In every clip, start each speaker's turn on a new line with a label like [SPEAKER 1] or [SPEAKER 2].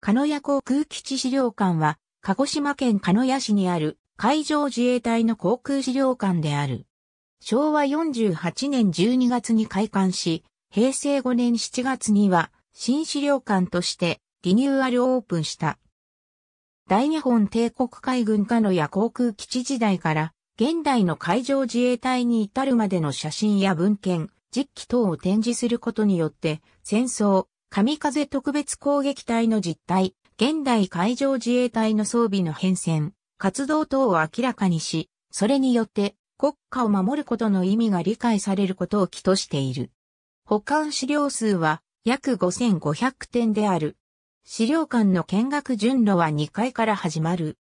[SPEAKER 1] 鹿屋航空基地資料館は、鹿児島県鹿屋市にある海上自衛隊の航空資料館である。昭和48年12月に開館し、平成5年7月には新資料館としてリニューアルオープンした。大日本帝国海軍鹿屋航空基地時代から、現代の海上自衛隊に至るまでの写真や文献、実機等を展示することによって、戦争、神風特別攻撃隊の実態、現代海上自衛隊の装備の変遷、活動等を明らかにし、それによって国家を守ることの意味が理解されることを期としている。保管資料数は約5500点である。資料館の見学順路は2階から始まる。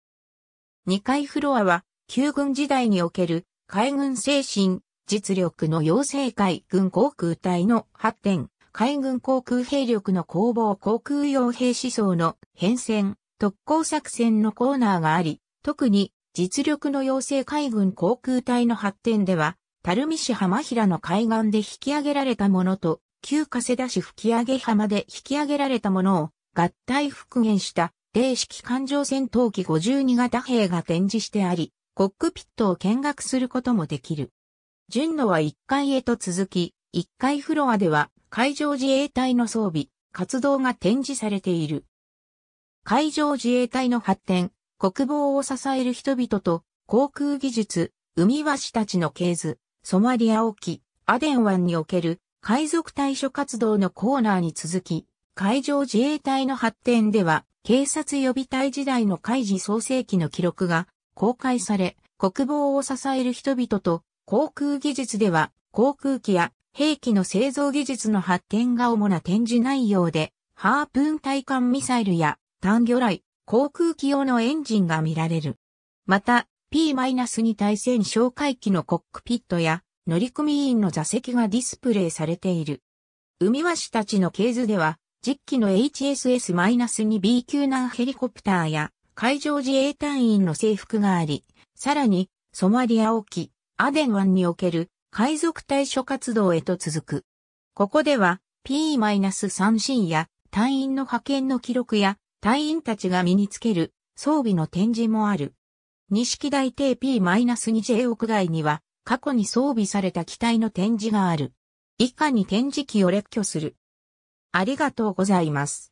[SPEAKER 1] 2階フロアは、旧軍時代における海軍精神、実力の養成会軍航空隊の発展、海軍航空兵力の攻防航空用兵思想の変遷、特攻作戦のコーナーがあり、特に実力の要請海軍航空隊の発展では、垂水市浜平の海岸で引き上げられたものと、旧加世田市吹上浜で引き上げられたものを合体復元した、零式艦上戦闘機52型兵が展示してあり、コックピットを見学することもできる。順路は1階へと続き、1階フロアでは海上自衛隊の装備、活動が展示されている。海上自衛隊の発展、国防を支える人々と航空技術、海橋たちの系図、ソマリア沖、アデン湾における海賊対処活動のコーナーに続き、海上自衛隊の発展では、警察予備隊時代の海事創世記の記録が公開され、国防を支える人々と航空技術では、航空機や兵器の製造技術の発展が主な展示内容で、ハープーン対艦ミサイルや単魚雷、航空機用のエンジンが見られる。また、P-2 対戦哨戒機のコックピットや乗組員の座席がディスプレイされている。海鷲たちの系図では、実機の HSS-2B 級難ヘリコプターや海上自衛隊員の制服があり、さらに、ソマリア沖、アデン湾における海賊対処活動へと続く。ここでは P-3 進や隊員の派遣の記録や隊員たちが身につける装備の展示もある。錦大帝 P-2J 屋外には過去に装備された機体の展示がある。以下に展示機を列挙する。ありがとうございます。